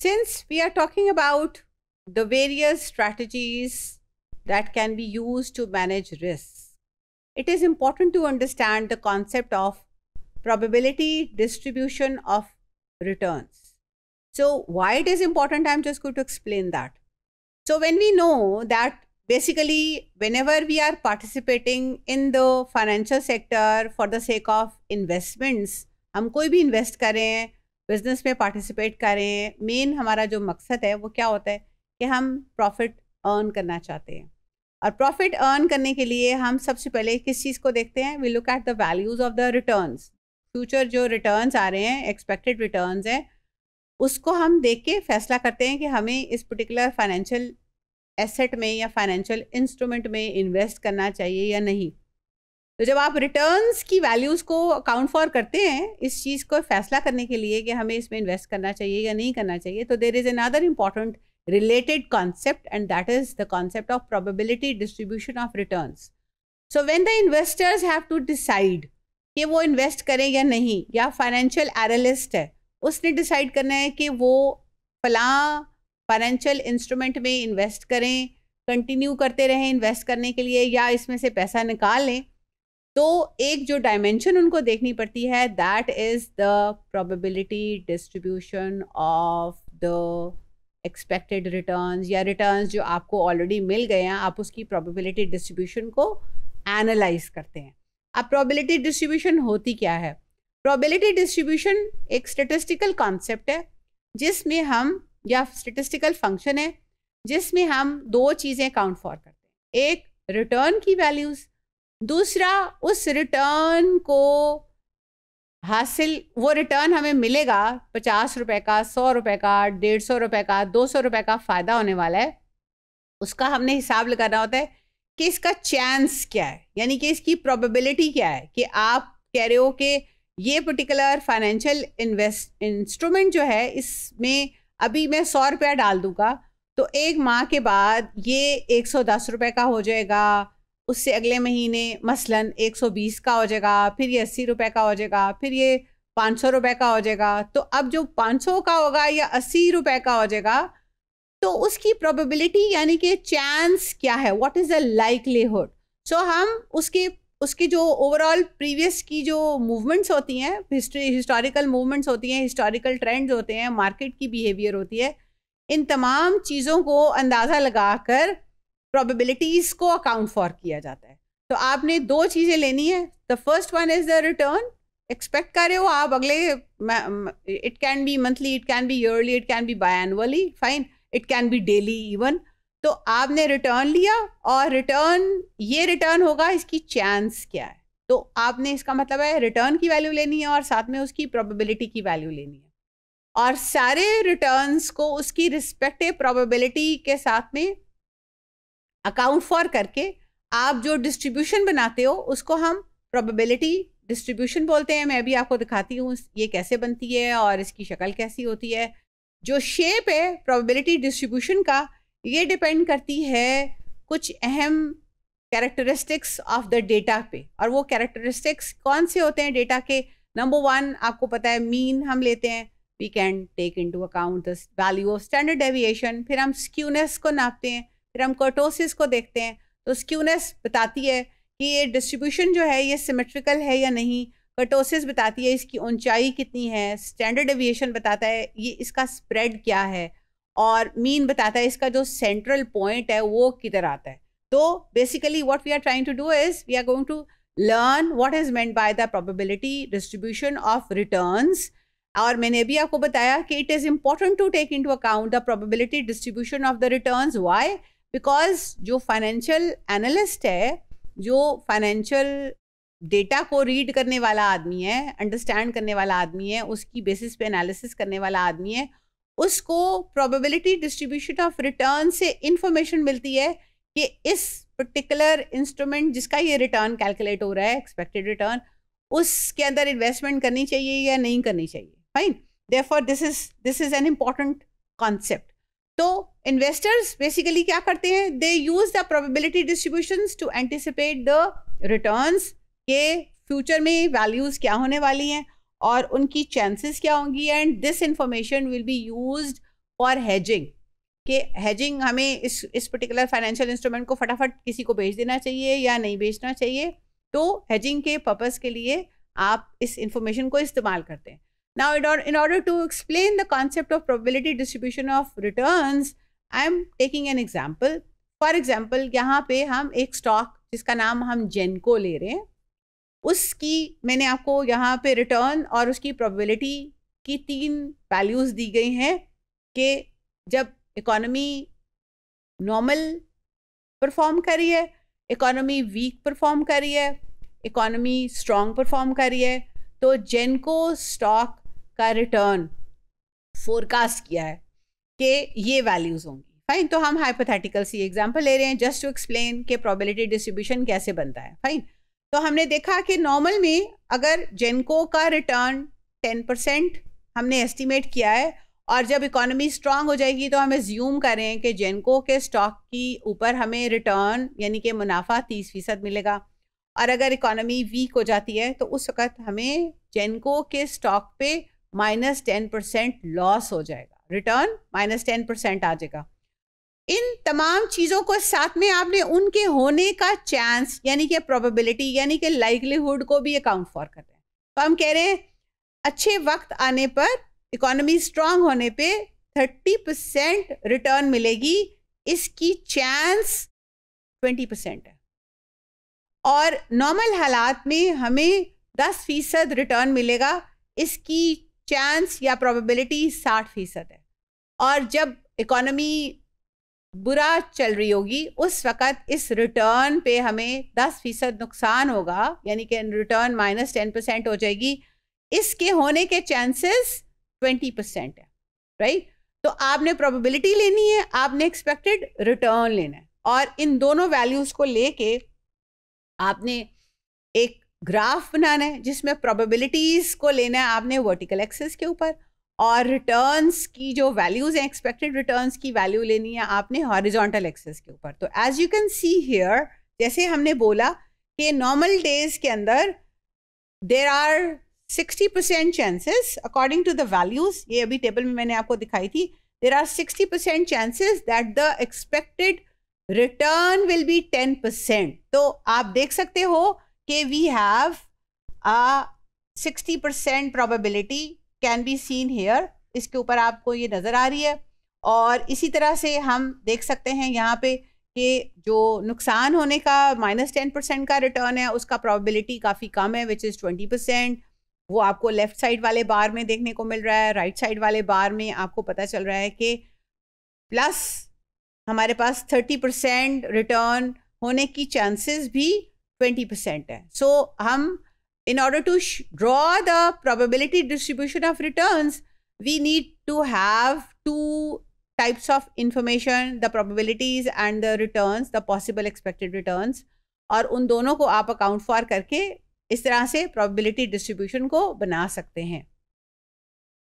Since we are talking about the various strategies that can be used to manage risks, it is important to understand the concept of probability distribution of returns. So why it is important, I'm just going to explain that. So when we know that basically whenever we are participating in the financial sector for the sake of investments, हम कोई भी invest करें business में participate कर रहे हैं main हमारा जो मकसद है वो क्या होता है कि हम प्रॉफिट अर्न करना चाहते हैं और प्रॉफिट अर्न करने के लिए हम सबसे पहले किस चीज़ को देखते हैं we look at the values of the return future जो रिटर्न आ रहे हैं एक्सपेक्टेड रिटर्न हैं उसको हम देख के फैसला करते हैं कि हमें इस पर्टिकुलर फाइनेंशियल एसेट में या फाइनेंशियल इंस्ट्रूमेंट में इन्वेस्ट करना चाहिए या नहीं तो जब आप रिटर्न्स की वैल्यूज़ को अकाउंट फॉर करते हैं इस चीज़ को फैसला करने के लिए कि हमें इसमें इन्वेस्ट करना चाहिए या नहीं करना चाहिए तो there is another important related concept and that is the concept of probability distribution of return so when the investors have to decide कि वो इन्वेस्ट करें या नहीं या फाइनेंशियल एनालिस्ट है उसने डिसाइड करना है कि वो फला फाइनेंशियल इंस्ट्रूमेंट में इन्वेस्ट करें कंटिन्यू करते रहें इन्वेस्ट करने के लिए या इसमें से पैसा निकाल लें तो एक जो डायमेंशन उनको देखनी पड़ती है that is the probability distribution of the expected return या रिटर्न जो आपको ऑलरेडी मिल गए हैं आप उसकी प्रोबेबिलिटी डिस्ट्रीब्यूशन को एनालाइज करते हैं अब प्रोबेबिलिटी डिस्ट्रीब्यूशन होती क्या है प्रोबेबिलिटी डिस्ट्रीब्यूशन एक स्टेटिस्टिकल कॉन्सेप्ट है जिसमें हम या स्टेटिस्टिकल फंक्शन है जिसमें हम दो चीज़ें काउंट फॉर करते हैं एक रिटर्न की वैल्यूज़ दूसरा उस रिटर्न को हासिल वो रिटर्न हमें मिलेगा पचास रुपए का सौ रुपए का डेढ़ सौ रुपए का दो सौ रुपए का फ़ायदा होने वाला है उसका हमने हिसाब लगाना होता है कि इसका चांस क्या है यानी कि इसकी प्रोबेबिलिटी क्या है कि आप कह रहे हो कि ये पर्टिकुलर फाइनेंशियल इन्वेस्ट इंस्ट्रूमेंट जो है इसमें अभी मैं सौ रुपया डाल दूंगा तो एक माह के बाद ये एक सौ दस रुपये का हो जाएगा उससे अगले महीने मसलन 120 का हो जाएगा फिर ये अस्सी रुपये का हो जाएगा फिर ये पाँच सौ रुपये का हो जाएगा तो अब जो पाँच सौ का होगा या अस्सी रुपये का हो जाएगा तो उसकी प्रोबेबिलिटी यानी कि चांस क्या है what is the likelihood so हम उसके उसके जो ओवरऑल प्रीवियस की जो मूवमेंट्स होती हैं हिस्ट्री हिस्टोरिकल मूवमेंट्स होती हैं हिस्टोरिकल ट्रेंड्स होते हैं मार्केट की बिहेवियर होती है इन तमाम चीज़ों को अंदाज़ा लगाकर प्रोबेबिलिटीज को अकाउंट फॉर किया जाता है तो आपने दो चीज़ें लेनी है the first one is the return expect कर रहे हो आप अगले it can be monthly it can be yearly it can be biannually fine it can be daily even तो आपने रिटर्न लिया और रिटर्न ये रिटर्न होगा इसकी चांस क्या है तो आपने इसका मतलब है रिटर्न की वैल्यू लेनी है और साथ में उसकी प्रोबेबिलिटी की वैल्यू लेनी है और सारे रिटर्न्स को उसकी रिस्पेक्टिव प्रोबेबिलिटी के साथ में अकाउंट फॉर करके आप जो डिस्ट्रीब्यूशन बनाते हो उसको हम प्रोबेबिलिटी डिस्ट्रीब्यूशन बोलते हैं मैं भी आपको दिखाती हूँ ये कैसे बनती है और इसकी शक्ल कैसी होती है जो शेप है प्रोबेबिलिटी डिस्ट्रीब्यूशन का ये डिपेंड करती है कुछ अहम कैरेक्टरिस्टिक्स ऑफ द डेटा पे और वो कैरेक्टरिस्टिक्स कौन से होते हैं डेटा के नंबर वन आपको पता है मीन हम लेते हैं we can take into account the value of standard deviation फिर हम स्क्यूनेस को नापते हैं फिर हम कर्टोसिस को देखते हैं तो स्क्यूनेस बताती है कि ये डिस्ट्रीब्यूशन जो है ये सिमेट्रिकल है या नहीं कर्टोसिस बताती है इसकी ऊंचाई कितनी है स्टैंडर्ड एविएशन बताता है ये इसका स्प्रेड क्या है और मीन बताता है इसका जो सेंट्रल पॉइंट है वो किधर आता है तो basically what we are trying to do is we are going to learn what is meant by the probability distribution of returns और मैंने भी आपको बताया कि it is important to take into account the probability distribution of the returns why because जो financial analyst है जो financial data को रीड करने वाला आदमी है अंडरस्टैंड करने वाला आदमी है उसकी बेसिस पे एनालिसिस करने वाला आदमी है उसको प्रोबेबिलिटी डिस्ट्रीब्यूशन ऑफ रिटर्न से इंफॉर्मेशन मिलती है कि इस पर्टिकुलर इंस्ट्रूमेंट जिसका ये रिटर्न कैलकुलेट हो रहा है एक्सपेक्टेड रिटर्न उसके अंदर इन्वेस्टमेंट करनी चाहिए या नहीं करनी चाहिए fine there this is this is an important concept तो इन्वेस्टर्स बेसिकली क्या करते हैं they use the probability distribution to anticipate the return के फ्यूचर में वैल्यूज क्या होने वाली हैं और उनकी चांसेस क्या होंगी and this information will be use for hedging कि हैजिंग हमें इस इस पर्टिकुलर फाइनेंशियल इंस्ट्रूमेंट को फटाफट किसी को बेच देना चाहिए या नहीं बेचना चाहिए तो हैजिंग के पर्पज़ के लिए आप इस इंफॉर्मेशन को इस्तेमाल करते हैं now in order to explain the concept of probability distribution of returns I am taking an example for example यहाँ पे हम एक स्टॉक जिसका नाम हम जेनको ले रहे हैं उसकी मैंने आपको यहाँ पे रिटर्न और उसकी प्रोबेबिलिटी की तीन वैल्यूज़ दी गई हैं कि जब इकोनॉमी नॉर्मल परफॉर्म कर रही है इकोनॉमी वीक परफॉर्म कर रही है इकोनॉमी स्ट्रॉन्ग परफॉर्म कर रही है तो जेनको स्टॉक का रिटर्न फोरकास्ट किया है कि ये वैल्यूज़ होंगी फाइन तो हम हाइपोथेटिकल सी एग्जाम्पल ले रहे हैं जस्ट टू एक्सप्लेन के प्रोबेबिलिटी डिस्ट्रीब्यूशन कैसे बनता है फाइन तो हमने देखा कि नॉर्मल में अगर जेनको का रिटर्न टेन परसेंट हमने एस्टिमेट किया है और जब इकोनॉमी स्ट्रांग हो जाएगी तो हम एज्यूम करें कि जेनको के स्टॉक की ऊपर हमें रिटर्न यानी कि मुनाफा तीस फीसद मिलेगा और अगर इकोनॉमी वीक हो जाती है तो उस वक़्त हमें जेनको के स्टॉक पे माइनस टेन परसेंट लॉस हो जाएगा रिटर्न माइनस टेन परसेंट आ जाएगा इन तमाम चीज़ों को साथ में आपने उनके होने का चांस यानी कि प्रोबेबिलिटी यानी कि लाइवलीहुड को भी अकाउंट फॉर कर रहे हैं तो हम कह रहे हैं अच्छे वक्त आने पर इकोनॉमी स्ट्रांग होने पे थर्टी परसेंट रिटर्न मिलेगी इसकी चांस ट्वेंटी परसेंट है और नॉर्मल हालात में हमें दस फीसद रिटर्न मिलेगा इसकी चांस या प्रोबेबिलिटी साठ फीसद है और जब इकोनॉमी बुरा चल रही होगी उस वक़्त इस रिटर्न पे हमें दस फीसद नुकसान होगा यानी कि रिटर्न माइनस टेन परसेंट हो जाएगी इसके होने के चांसेस ट्वेंटी परसेंट है राइट तो आपने प्रोबेबिलिटी लेनी है आपने एक्सपेक्टेड रिटर्न लेना है और इन दोनों वैल्यूज़ को लेके आपने एक ग्राफ बनाना है जिसमें प्रोबेबिलिटीज़ को लेना है आपने वर्टिकल एक्सेस के ऊपर और रिटर्न्स की जो वैल्यूज़ हैं एक्सपेक्टेड रिटर्न्स की वैल्यू लेनी है आपने हॉरिजॉन्टल एक्सेस के ऊपर तो as you can see here जैसे हमने बोला कि नॉर्मल डेज के अंदर there are sixty percent chances according to the values ये अभी टेबल में मैंने आपको दिखाई थी there are sixty percent chances that the expected return will be ten percent तो आप देख सकते हो we have a sixty percent probability can be seen here इसके ऊपर आपको ये नज़र आ रही है और इसी तरह से हम देख सकते हैं यहाँ पे कि जो नुकसान होने का माइनस टेन परसेंट का रिटर्न है उसका प्रॉबिलिटी काफ़ी कम है विच इज़ ट्वेंटी परसेंट वो आपको लेफ़्ट साइड वाले बार में देखने को मिल रहा है राइट साइड वाले बार में आपको पता चल रहा है कि प्लस हमारे पास थर्टी परसेंट रिटर्न होने की चांसेस भी ट्वेंटी परसेंट है सो so, हम in order to draw the probability distribution of return we need to have two types of information the probabilities and the return the possible expected return और उन दोनों को आप account for करके इस तरह से प्रोबेबिलिटी डिस्ट्रीब्यूशन को बना सकते हैं